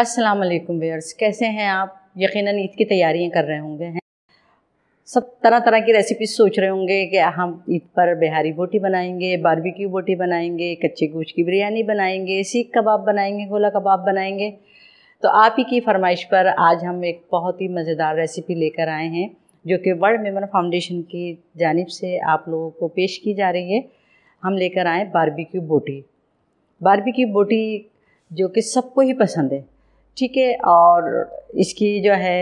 अस्सलाम वालेकुम वेयर्स कैसे हैं आप यकीनन ईद की तैयारियां कर रहे होंगे हैं सब तरह तरह की रेसिपीज सोच रहे होंगे कि हम ईद पर बिहारी बोटी बनाएंगे बारबेक्यू बोटी बनाएंगे कच्चे गोश की बिरयानी बनाएंगे सीख कबाब बनाएंगे गोला कबाब बनाएंगे तो आप ही की फरमाइश पर आज हम एक बहुत ही मज़ेदार रेसिपी लेकर आए हैं जो कि वर्ल्ड मेमन फाउंडेशन की जानब से आप लोगों को पेश की जा रही है हम लेकर आए बारबेक्यू बोटी बारबेक्यू बोटी जो कि सबको ही पसंद है ठीक है और इसकी जो है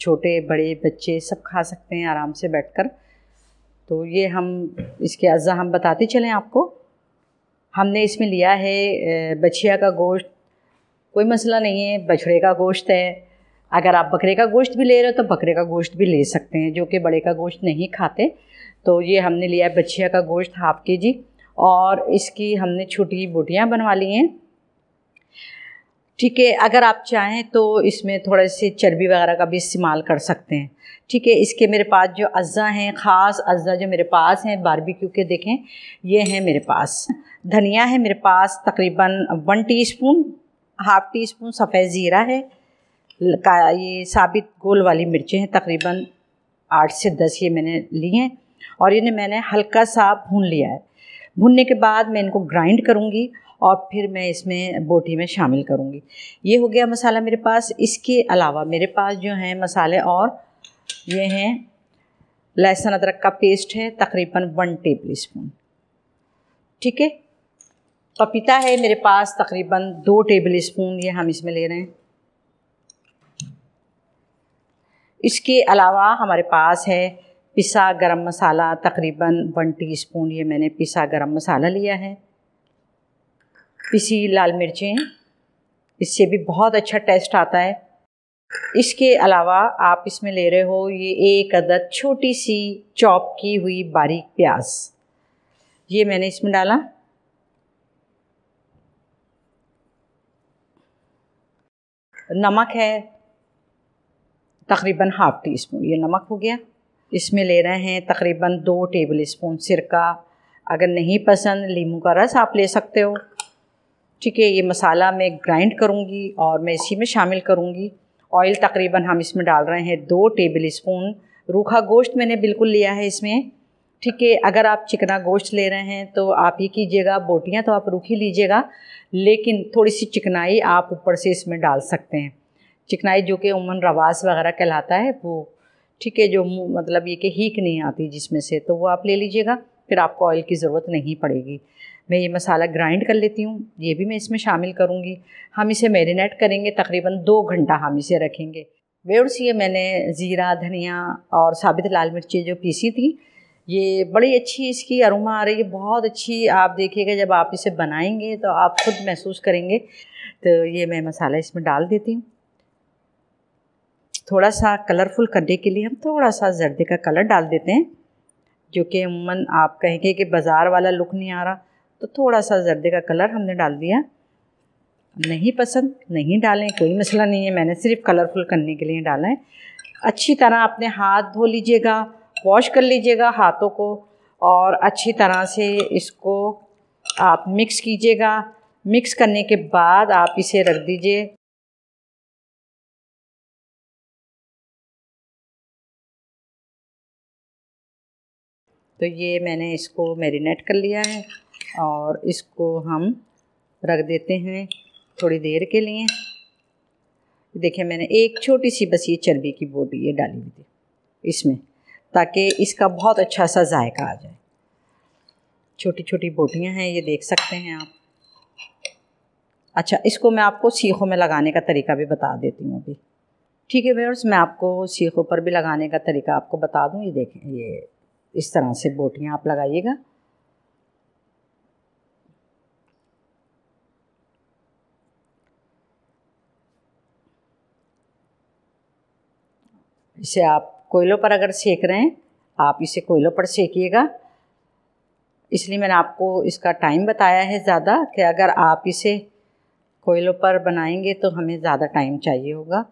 छोटे बड़े बच्चे सब खा सकते हैं आराम से बैठकर तो ये हम इसके अज़ा हम बताते चलें आपको हमने इसमें लिया है बछिया का गोश्त कोई मसला नहीं है बछड़े का गोश्त है अगर आप बकरे का गोश्त भी ले रहे हो तो बकरे का गोश्त भी ले सकते हैं जो कि बड़े का गोश्त नहीं खाते तो ये हमने लिया है बछिया का गोश्त हाफ के जी और इसकी हमने छोटी बूटियाँ बनवा ली हैं ठीक है अगर आप चाहें तो इसमें थोड़ा सी चर्बी वगैरह का भी इस्तेमाल कर सकते हैं ठीक है इसके मेरे पास जो अज्जा हैं ख़ास अज्जा जो मेरे पास हैं बारबेक्यू के देखें ये हैं मेरे पास धनिया है मेरे पास तकरीबन one teaspoon half teaspoon सफ़ेद ज़ीरा है का ये साबित गोल वाली मिर्चें हैं तकरीबन आठ से दस ये मैंने ली हैं और इन्हें मैंने हल्का सा भून लिया है भूनने के बाद मैं इनको ग्राइंड करूँगी और फिर मैं इसमें बोटी में शामिल करूँगी ये हो गया मसाला मेरे पास इसके अलावा मेरे पास जो हैं मसाले और ये हैं लहसुन अदरक का पेस्ट है तकरीबन वन टेबल स्पून ठीक है पपीता है मेरे पास तकरीबन दो टेबल स्पून ये हम इसमें ले रहे हैं इसके अलावा हमारे पास है पिसा गरम मसाला तकरीबन वन टीस्पून ये मैंने पिसा गरम मसाला लिया है पिसी लाल मिर्चें इससे भी बहुत अच्छा टेस्ट आता है इसके अलावा आप इसमें ले रहे हो ये एक अदद छोटी सी चॉप की हुई बारीक प्याज ये मैंने इसमें डाला नमक है तकरीबन हाफ़ टी स्पून ये नमक हो गया इसमें ले रहे हैं तकरीबन दो टेबल स्पून सिरका अगर नहीं पसंद लीमू का रस आप ले सकते हो ठीक है ये मसाला मैं ग्राइंड करूँगी और मैं इसी में शामिल करूँगी ऑयल तकरीबन हम इसमें डाल रहे हैं दो टेबल स्पून रूखा गोश्त मैंने बिल्कुल लिया है इसमें ठीक है अगर आप चिकना गोश्त ले रहे हैं तो आप ये कीजिएगा बोटियाँ तो आप रूखी लीजिएगा लेकिन थोड़ी सी चिकनाई आप ऊपर से इसमें डाल सकते हैं चिकनाई जो कि उमन रवास वगैरह कहलाता है वो ठीक है जो मतलब ये कि हीक नहीं आती जिसमें से तो वो आप ले लीजिएगा फिर आपको ऑयल की ज़रूरत नहीं पड़ेगी मैं ये मसाला ग्राइंड कर लेती हूँ ये भी मैं इसमें शामिल करूँगी हम इसे मेरीनेट करेंगे तकरीबन दो घंटा हम इसे रखेंगे वेड्स ये मैंने ज़ीरा धनिया और साबित लाल मिर्ची जो पीसी थी ये बड़ी अच्छी इसकी अरुमा आ रही है बहुत अच्छी आप देखिएगा जब आप इसे बनाएंगे तो आप खुद महसूस करेंगे तो ये मैं मसाला इसमें डाल देती हूँ थोड़ा सा कलरफुल करने के लिए हम थोड़ा सा जर्दे का कलर डाल देते हैं जो कि अमूमन आप कहेंगे कि बाज़ार वाला लुक नहीं आ रहा तो थोड़ा सा जर्दे का कलर हमने डाल दिया नहीं पसंद नहीं डालें कोई मसला नहीं है मैंने सिर्फ कलरफुल करने के लिए डाला है अच्छी तरह अपने हाथ धो लीजिएगा वॉश कर लीजिएगा हाथों को और अच्छी तरह से इसको आप मिक्स कीजिएगा मिक्स करने के बाद आप इसे रख दीजिए तो ये मैंने इसको मैरिनेट कर लिया है और इसको हम रख देते हैं थोड़ी देर के लिए देखिए मैंने एक छोटी सी बस ये चर्बी की बोटी ये डाली हुई थी इसमें ताकि इसका बहुत अच्छा सा जायका आ जाए छोटी छोटी बोटियां हैं ये देख सकते हैं आप अच्छा इसको मैं आपको सीखों में लगाने का तरीका भी बता देती हूँ अभी ठीक है व्यवर्स मैं आपको सीखों पर भी लगाने का तरीका आपको बता दूँ ये देखें ये इस तरह से बोटियाँ आप लगाइएगा इसे आप कोयलों पर अगर सेक रहे हैं आप इसे कोयलों पर सेकिएगा इसलिए मैंने आपको इसका टाइम बताया है ज़्यादा कि अगर आप इसे कोयलों पर बनाएंगे तो हमें ज़्यादा टाइम चाहिए होगा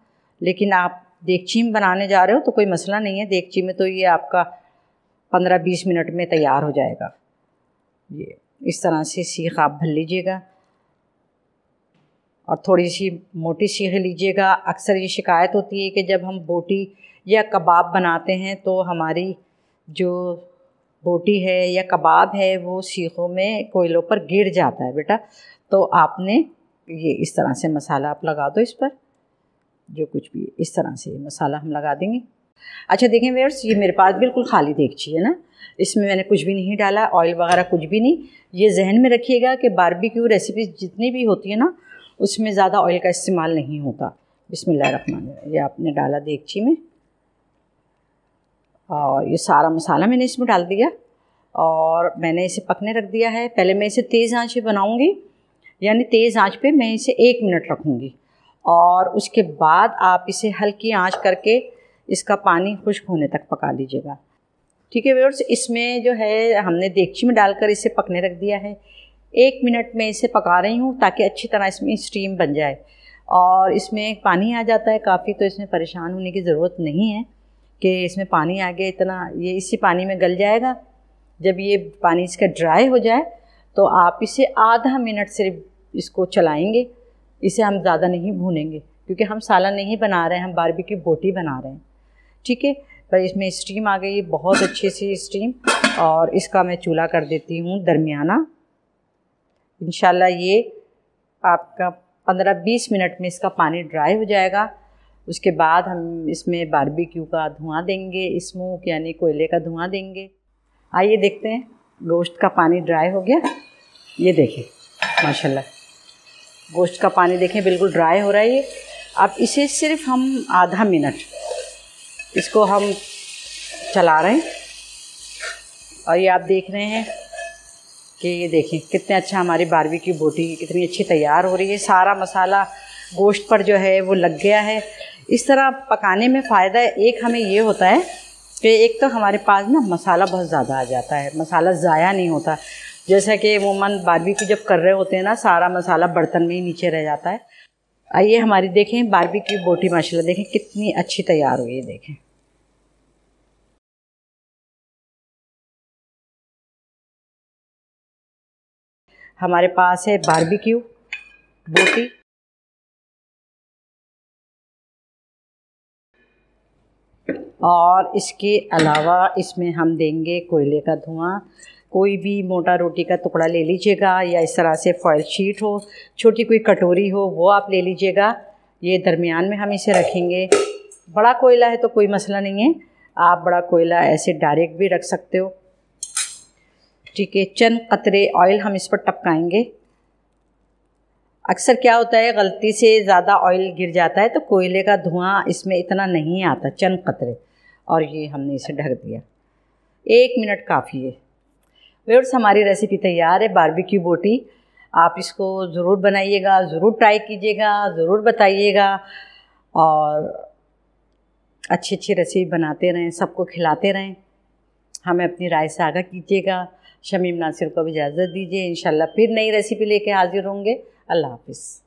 लेकिन आप देगची में बनाने जा रहे हो तो कोई मसला नहीं है देगची में तो ये आपका पंद्रह बीस मिनट में तैयार हो जाएगा ये इस तरह से सीख आप भर लीजिएगा और थोड़ी सी मोटी सीख लीजिएगा अक्सर ये शिकायत होती है कि जब हम बोटी या कबाब बनाते हैं तो हमारी जो बोटी है या कबाब है वो सीखों में कोयलों पर गिर जाता है बेटा तो आपने ये इस तरह से मसाला आप लगा दो इस पर जो कुछ भी इस तरह से मसाला हम लगा देंगे अच्छा देखें वेयर्स ये मेरे पास बिल्कुल खाली देगची है ना इसमें मैंने कुछ भी नहीं डाला ऑयल वगैरह कुछ भी नहीं ये जहन में रखिएगा कि बारबेक्यू रेसिपीज जितनी भी होती है ना उसमें ज़्यादा ऑयल का इस्तेमाल नहीं होता बिस्मिल्लाह रखना ये आपने डाला देगची में और ये सारा मसाला मैंने इसमें डाल दिया और मैंने इसे पकने रख दिया है पहले मैं इसे तेज़ आँच पे बनाऊँगी यानी तेज़ आँच पे मैं इसे एक मिनट रखूँगी और उसके बाद आप इसे हल्की आँच करके इसका पानी खुश्क होने तक पका लीजिएगा ठीक है व्यवर्स इसमें जो है हमने देगची में डालकर इसे पकने रख दिया है एक मिनट में इसे पका रही हूँ ताकि अच्छी तरह इसमें स्टीम बन जाए और इसमें पानी आ जाता है काफ़ी तो इसमें परेशान होने की ज़रूरत नहीं है कि इसमें पानी आ गया इतना ये इसी पानी में गल जाएगा जब ये पानी इसका ड्राई हो जाए तो आप इसे आधा मिनट सिर्फ इसको चलाएंगे इसे हम ज़्यादा नहीं भूनेंगे क्योंकि हम साला नहीं बना रहे हैं हम बारबी की बोटी बना रहे हैं ठीक है पर इसमें स्टीम आ गई बहुत अच्छी सी स्टीम और इसका मैं चूल्हा कर देती हूँ दरमियाना इन ये आपका पंद्रह बीस मिनट में इसका पानी ड्राई हो जाएगा उसके बाद हम इसमें बारबेक्यू का धुआं देंगे स्मोक यानी कोयले का धुआं देंगे आइए देखते हैं गोश्त का पानी ड्राई हो गया ये देखें माशाल्लाह गोश्त का पानी देखें बिल्कुल ड्राई हो रहा है ये अब इसे सिर्फ हम आधा मिनट इसको हम चला रहे हैं और ये आप देख रहे हैं कि ये देखें कितने अच्छा हमारी बारहवीं की बोटी कितनी अच्छी तैयार हो रही है सारा मसाला गोश्त पर जो है वो लग गया है इस तरह पकाने में फ़ायदा एक हमें ये होता है कि एक तो हमारे पास ना मसाला बहुत ज़्यादा आ जाता है मसाला ज़ाया नहीं होता जैसा कि मन बारबी की जब कर रहे होते हैं ना सारा मसाला बर्तन में ही नीचे रह जाता है आइए हमारी देखें बारबी की बोटी माशाल्लाह देखें कितनी अच्छी तैयार हुई है देखें हमारे पास है बारबेक्यू बोटी और इसके अलावा इसमें हम देंगे कोयले का धुआं कोई भी मोटा रोटी का टुकड़ा ले लीजिएगा या इस तरह से फॉयल शीट हो छोटी कोई कटोरी हो वो आप ले लीजिएगा ये दरमियान में हम इसे रखेंगे बड़ा कोयला है तो कोई मसला नहीं है आप बड़ा कोयला ऐसे डायरेक्ट भी रख सकते हो ठीक है चंद कतरे ऑयल हम इस पर टपकाएंगे अक्सर क्या होता है गलती से ज़्यादा ऑयल गिर जाता है तो कोयले का धुआं इसमें इतना नहीं आता चंद कतरे और ये हमने इसे ढक दिया एक मिनट काफ़ी है व्यवर्स हमारी रेसिपी तैयार है बारबेक्यू बोटी आप इसको ज़रूर बनाइएगा ज़रूर ट्राई कीजिएगा ज़रूर बताइएगा और अच्छी अच्छी रेसिपी बनाते रहें सबको खिलाते रहें हमें अपनी राय से आगा कीजिएगा शमीम नासिर को भी इजाज़त दीजिए इन फिर नई रेसिपी लेके हाजिर होंगे अल्लाह हाफिज़